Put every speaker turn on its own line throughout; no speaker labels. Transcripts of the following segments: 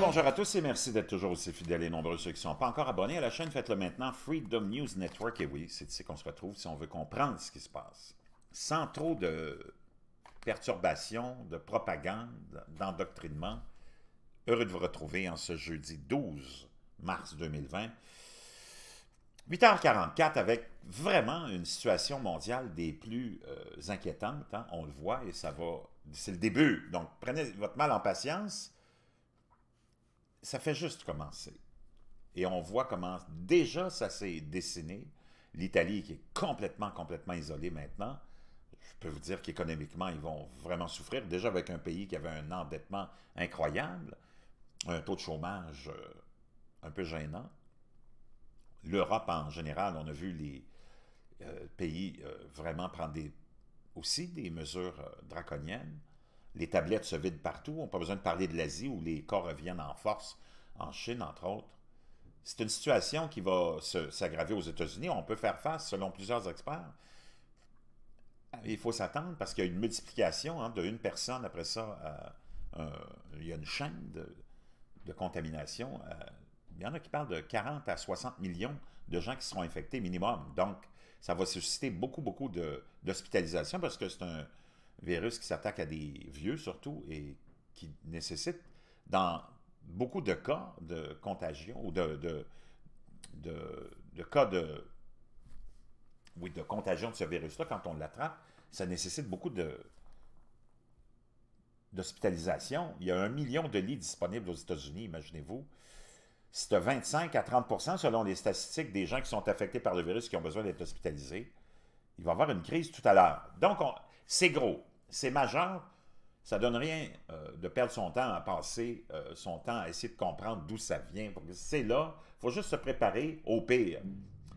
bonjour à tous et merci d'être toujours aussi fidèles et nombreux ceux qui ne sont pas encore abonnés à la chaîne. Faites-le maintenant, Freedom News Network. Et oui, c'est ici qu'on se retrouve si on veut comprendre ce qui se passe. Sans trop de perturbations, de propagande, d'endoctrinement. Heureux de vous retrouver en ce jeudi 12 mars 2020. 8h44 avec vraiment une situation mondiale des plus euh, inquiétantes. Hein. On le voit et ça va... C'est le début. Donc, prenez votre mal en patience ça fait juste commencer. Et on voit comment déjà ça s'est dessiné. L'Italie qui est complètement, complètement isolée maintenant, je peux vous dire qu'économiquement, ils vont vraiment souffrir. Déjà avec un pays qui avait un endettement incroyable, un taux de chômage euh, un peu gênant. L'Europe en général, on a vu les euh, pays euh, vraiment prendre aussi des mesures draconiennes les tablettes se vident partout. On n'a pas besoin de parler de l'Asie où les cas reviennent en force, en Chine, entre autres. C'est une situation qui va s'aggraver aux États-Unis. On peut faire face, selon plusieurs experts. Il faut s'attendre parce qu'il y a une multiplication hein, de une personne. Après ça, euh, il y a une chaîne de, contamination. Euh, il y en a qui parlent de 40 à 60 millions de gens qui seront infectés minimum. Donc, ça va susciter beaucoup, beaucoup d'hospitalisations parce que c'est un, virus qui s'attaque à des vieux surtout et qui nécessite, dans beaucoup de cas de contagion ou de, de, de, cas de, oui, de contagion de ce virus-là, quand on l'attrape, ça nécessite beaucoup de d'hospitalisation. Il y a un million de lits disponibles aux États-Unis, imaginez-vous. C'est 25 à 30 selon les statistiques des gens qui sont affectés par le virus qui ont besoin d'être hospitalisés. Il va y avoir une crise tout à l'heure. Donc, c'est gros. C'est majeur. Ça donne rien euh, de perdre son temps à passer euh, son temps à essayer de comprendre d'où ça vient. C'est là, il faut juste se préparer au pire.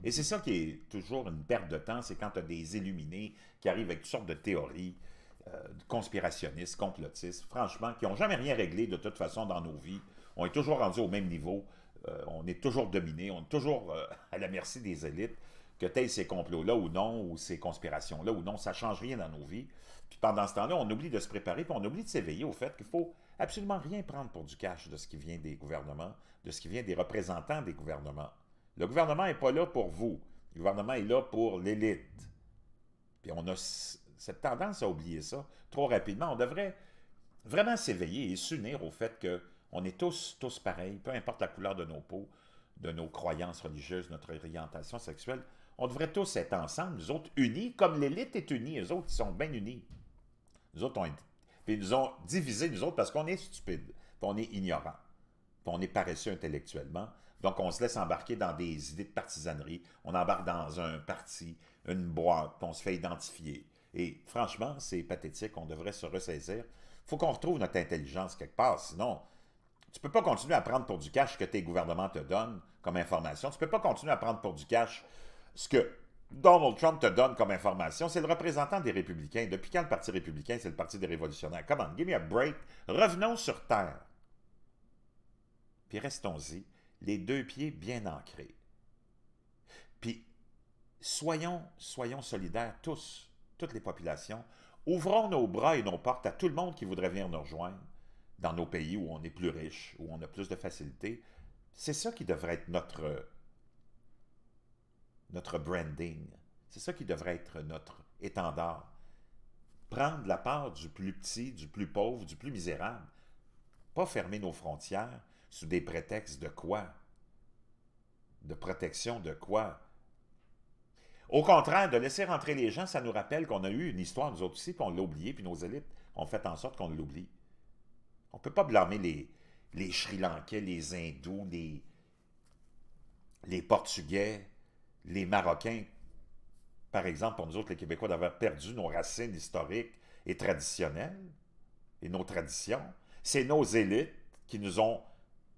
Et c'est ça qui est toujours une perte de temps, c'est quand tu as des illuminés qui arrivent avec toutes sortes de théories euh, conspirationnistes, complotistes, franchement, qui n'ont jamais rien réglé de toute façon dans nos vies. On est toujours rendu au même niveau, on est toujours dominé, on est toujours à la merci des élites que tu ces complots-là ou non, ou ces conspirations-là ou non, ça ne change rien dans nos vies. Puis pendant ce temps-là, on oublie de se préparer, puis on oublie de s'éveiller au fait qu'il faut absolument rien prendre pour du cash de ce qui vient des gouvernements, de ce qui vient des représentants des gouvernements. Le gouvernement n'est pas là pour vous. Le gouvernement est là pour l'élite. Puis on a cette tendance à oublier ça trop rapidement. On devrait vraiment s'éveiller et s'unir au fait qu'on est tous, tous pareils, peu importe la couleur de nos peaux, de nos croyances religieuses, notre orientation sexuelle. On devrait tous être ensemble, nous autres unis, comme l'élite est unie, les autres, ils sont bien unis. Nous autres, on est... Puis ils nous ont divisé, nous autres, parce qu'on est stupides, puis on est ignorants, puis on est paresseux intellectuellement. Donc, on se laisse embarquer dans des idées de partisanerie. On embarque dans un parti, une boîte, puis on se fait identifier. Et franchement, c'est pathétique, on devrait se ressaisir. Il faut qu'on retrouve notre intelligence quelque part, sinon, tu ne peux pas continuer à prendre pour du cash que tes gouvernements te donnent comme information. Tu ne peux pas continuer à prendre pour du cash ce que Donald Trump te donne comme information, c'est le représentant des républicains. Depuis quand le Parti républicain, c'est le Parti des révolutionnaires? Come on, give me a break. Revenons sur Terre. Puis restons-y, les deux pieds bien ancrés. Puis soyons, soyons solidaires tous, toutes les populations. Ouvrons nos bras et nos portes à tout le monde qui voudrait venir nous rejoindre dans nos pays où on est plus riche, où on a plus de facilités. C'est ça qui devrait être notre notre branding. C'est ça qui devrait être notre étendard. Prendre la part du plus petit, du plus pauvre, du plus misérable. Pas fermer nos frontières sous des prétextes de quoi? De protection de quoi? Au contraire, de laisser rentrer les gens, ça nous rappelle qu'on a eu une histoire, nous autres aussi, puis on l'a oublié, puis nos élites ont fait en sorte qu'on l'oublie. On ne peut pas blâmer les, les Sri Lankais, les Hindous, les, les Portugais, les Marocains, par exemple, pour nous autres, les Québécois, d'avoir perdu nos racines historiques et traditionnelles et nos traditions. C'est nos élites qui nous ont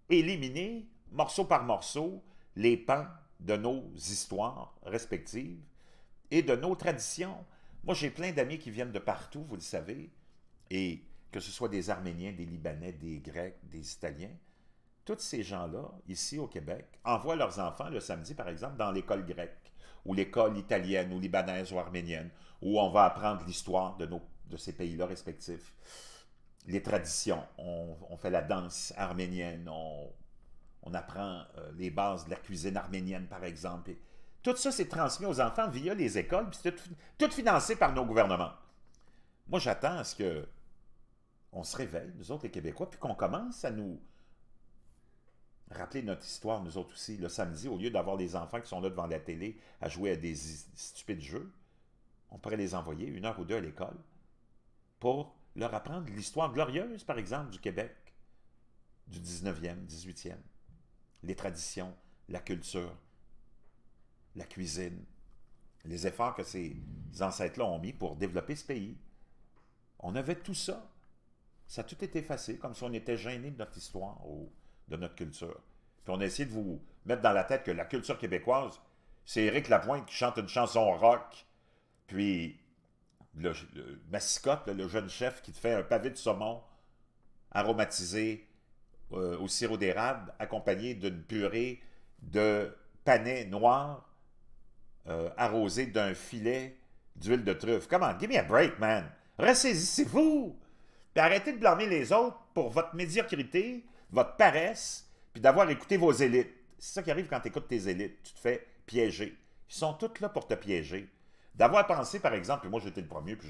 éliminés, morceau par morceau, les pans de nos histoires respectives et de nos traditions. Moi, j'ai plein d'amis qui viennent de partout, vous le savez, et que ce soit des Arméniens, des Libanais, des Grecs, des Italiens, tous ces gens-là, ici au Québec, envoient leurs enfants le samedi, par exemple, dans l'école grecque, ou l'école italienne, ou libanaise, ou arménienne, où on va apprendre l'histoire de, de ces pays-là respectifs. Les traditions, on, fait la danse arménienne, on, apprend euh, les bases de la cuisine arménienne, par exemple. tout ça, c'est transmis aux enfants via les écoles, puis c'est tout, financé par nos gouvernements. Moi, j'attends à ce que on se réveille, nous autres les Québécois, puis qu'on commence à nous rappeler notre histoire, nous autres aussi. Le samedi, au lieu d'avoir des enfants qui sont là devant la télé à jouer à des stupides jeux, on pourrait les envoyer une heure ou deux à l'école pour leur apprendre l'histoire glorieuse, par exemple, du Québec, du 19e, 18e. Les traditions, la culture, la cuisine, les efforts que ces ancêtres-là ont mis pour développer ce pays. On avait tout ça. Ça a tout été effacé, comme si on était gêné de notre histoire de notre culture. Puis on a essayé de vous mettre dans la tête que la culture québécoise, c'est Éric Lapointe qui chante une chanson rock, puis le, le, mascotte, le jeune chef qui te fait un pavé de saumon aromatisé euh, au sirop d'érable, accompagné d'une purée de panais noir euh, arrosé d'un filet d'huile de truffe. Comment? Give me a break, man! Ressaisissez-vous! Puis arrêtez de blâmer les autres pour votre médiocrité, votre paresse, puis d'avoir écouté vos élites. C'est ça qui arrive quand tu écoutes tes élites. Tu te fais piéger. Ils sont tous là pour te piéger. D'avoir pensé, par exemple, moi j'étais le premier, puis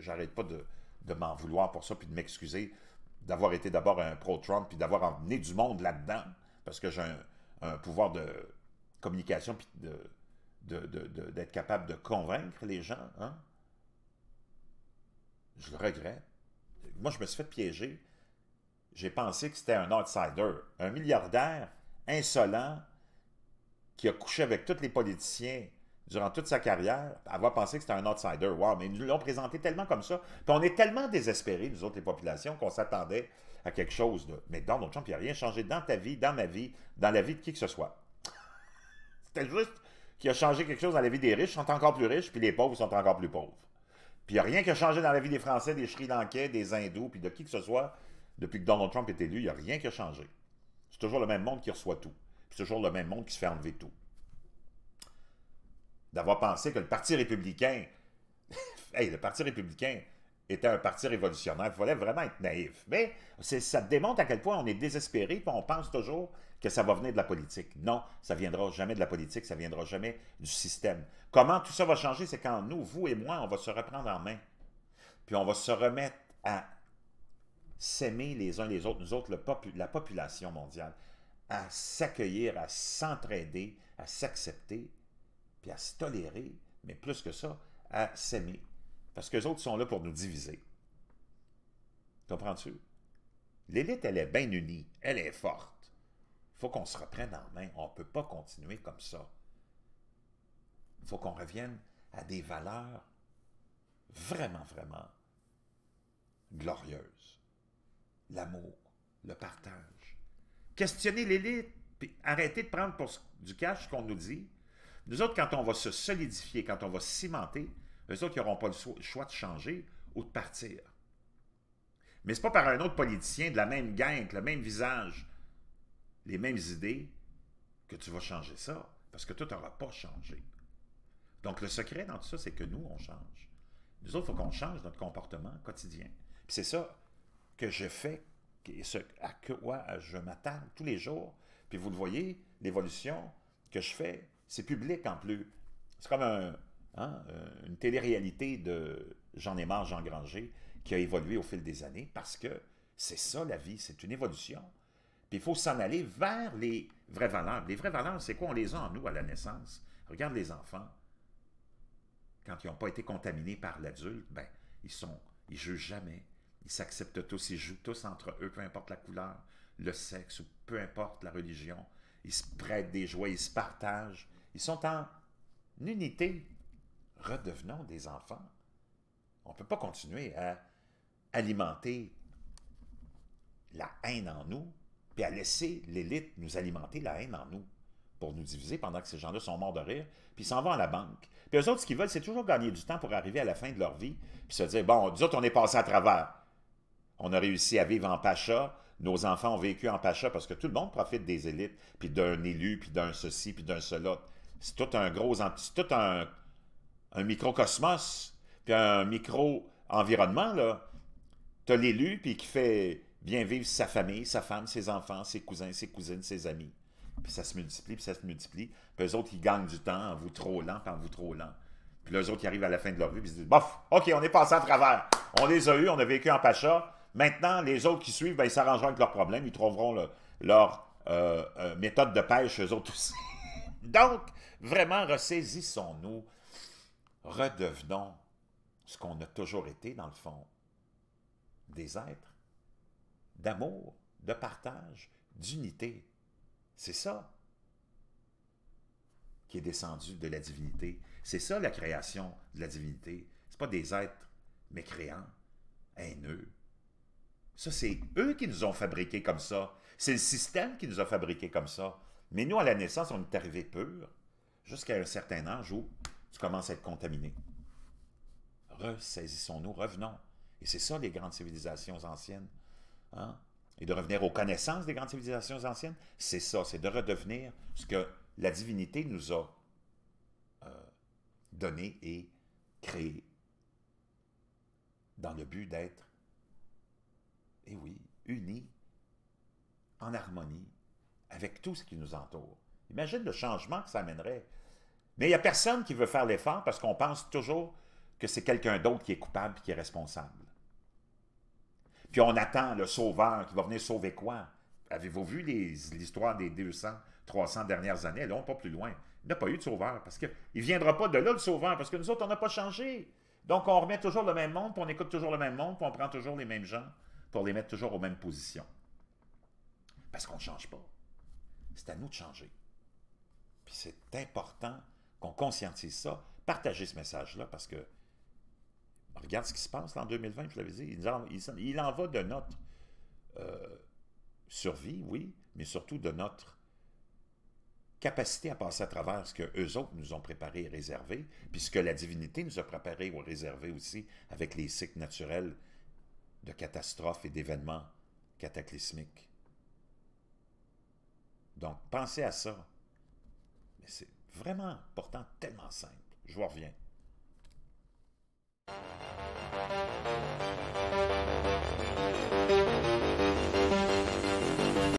j'arrête pas de, de m'en vouloir pour ça, puis de m'excuser d'avoir été d'abord un pro-Trump, puis d'avoir emmené du monde là-dedans, parce que j'ai un, pouvoir de communication, puis d'être capable de convaincre les gens. Hein. Je le regrette. Moi, je me suis fait piéger j'ai pensé que c'était un outsider, un milliardaire insolent qui a couché avec tous les politiciens durant toute sa carrière, avoir pensé que c'était un outsider. Wow, mais ils nous l'ont présenté tellement comme ça. Puis on est tellement désespérés, nous autres, les populations, qu'on s'attendait à quelque chose de. Mais Donald Trump, il a rien changé dans ta vie, dans ma vie, dans la vie de qui que ce soit. c'était juste qu'il a changé quelque chose dans la vie des riches, sont encore plus riches, puis les pauvres sont encore plus pauvres. Puis il n'y a rien qui a changé dans la vie des Français, des Sri Lankais, des Hindous, puis de qui que ce soit. Depuis que Donald Trump est élu, il n'y a rien qui a changé. C'est toujours le même monde qui reçoit tout. C'est toujours le même monde qui se fait enlever tout. D'avoir pensé que le Parti républicain, hey, le Parti républicain était un parti révolutionnaire, il fallait vraiment être naïf. Mais ça démontre à quel point on est désespéré, et on pense toujours que ça va venir de la politique. Non, ça ne viendra jamais de la politique, ça ne viendra jamais du système. Comment tout ça va changer, c'est quand nous, vous et moi, on va se reprendre en main. Puis on va se remettre à s'aimer les uns les autres, nous autres, le la population mondiale, à s'accueillir, à s'entraider, à s'accepter, puis à se tolérer, mais plus que ça, à s'aimer. Parce que les autres sont là pour nous diviser. Comprends-tu? L'élite, elle est bien unie, elle est forte. Il faut qu'on se reprenne en main. On ne peut pas continuer comme ça. Il faut qu'on revienne à des valeurs vraiment, vraiment glorieuses l'amour, le partage. Questionner l'élite, puis arrêter de prendre pour du cash ce qu'on nous dit. Nous autres, quand on va se solidifier, quand on va cimenter, eux autres, ils n'auront pas le choix de changer ou de partir. Mais ce n'est pas par un autre politicien de la même gang, le même visage, les mêmes idées, que tu vas changer ça, parce que toi, tu n'auras pas changé. Donc, le secret dans tout ça, c'est que nous, on change. Nous autres, il faut qu'on change notre comportement quotidien. Puis c'est ça, que je fais ce à quoi je m'attends tous les jours. Puis vous le voyez, l'évolution que je fais, c'est public en plus. C'est comme hein, euh, une télé-réalité de J'en ai marre, Jean Granger, qui a évolué au fil des années parce que c'est ça la vie, c'est une évolution. Puis il faut s'en aller vers les vraies valeurs. Les vraies valeurs, c'est quoi? On les a en nous à la naissance. Regarde les enfants. Quand ils n'ont pas été contaminés par l'adulte, ben, ils sont, ils jugent jamais, ils s'acceptent tous, ils jouent tous entre eux, peu importe la couleur, le sexe ou peu importe la religion. Ils se prêtent des joies, ils se partagent. Ils sont en unité. Redevenons des enfants. On ne peut pas continuer à alimenter la haine en nous, puis à laisser l'élite nous alimenter la haine en nous pour nous diviser pendant que ces gens-là sont morts de rire, puis s'en vont à la banque. Puis eux autres, ce qu'ils veulent, c'est toujours gagner du temps pour arriver à la fin de leur vie, puis se dire, bon, nous autres, on est passé à travers. On a réussi à vivre en Pacha. Nos enfants ont vécu en Pacha parce que tout le monde profite des élites, puis d'un élu, puis d'un ceci, puis d'un cela. C'est tout un gros... C'est tout un, microcosmos, puis un micro-environnement, là. as l'élu, puis qui fait bien vivre sa famille, sa femme, ses enfants, ses cousins, ses cousines, ses amis. Puis ça se multiplie, puis ça se multiplie. Puis eux autres, ils gagnent du temps en vous trollant, puis en vous trollant. Puis les autres, qui arrivent à la fin de leur vie, puis ils se disent Bof, OK, on est passé à travers. On les a eus, on a vécu en Pacha. Maintenant, les autres qui suivent, ben, ils s'arrangeront avec leurs problèmes. Ils trouveront leur euh, euh, méthode de pêche, eux autres aussi. Donc, vraiment, ressaisissons-nous. Redevenons ce qu'on a toujours été, dans le fond. Des êtres d'amour, de partage, d'unité. C'est ça qui est descendu de la divinité. C'est ça la création de la divinité. Ce pas des êtres mécréants, haineux, ça, c'est eux qui nous ont fabriqués comme ça. C'est le système qui nous a fabriqués comme ça. Mais nous, à la naissance, on est arrivé pur jusqu'à un certain âge où tu commences à être contaminé. Ressaisissons-nous, revenons. Et c'est ça les grandes civilisations anciennes. Hein? Et de revenir aux connaissances des grandes civilisations anciennes, c'est ça, c'est de redevenir ce que la divinité nous a euh, donné et créé dans le but d'être et eh oui, unis, en harmonie, avec tout ce qui nous entoure. Imagine le changement que ça amènerait. Mais il n'y a personne qui veut faire l'effort parce qu'on pense toujours que c'est quelqu'un d'autre qui est coupable qui est responsable. Puis on attend le sauveur qui va venir sauver quoi? Avez-vous vu l'histoire des 200, 300 dernières années? Là, pas plus loin. Il n'a pas eu de sauveur parce qu'il ne viendra pas de là, le sauveur, parce que nous autres, on n'a pas changé. Donc, on remet toujours le même monde, on écoute toujours le même monde, on prend toujours les mêmes gens, pour les mettre toujours aux mêmes positions. Parce qu'on ne change pas. C'est à nous de changer. Puis c'est important qu'on conscientise ça, partager ce message-là, parce que regarde ce qui se passe en 2020, je l'avais dit, il en, va de notre euh, survie, oui, mais surtout de notre capacité à passer à travers ce que eux autres nous ont préparé et réservé, puisque la divinité nous a préparé ou réservé aussi avec les cycles naturels de catastrophes et d'événements cataclysmiques. Donc, pensez à ça. Mais c'est vraiment pourtant tellement simple. Je vous reviens.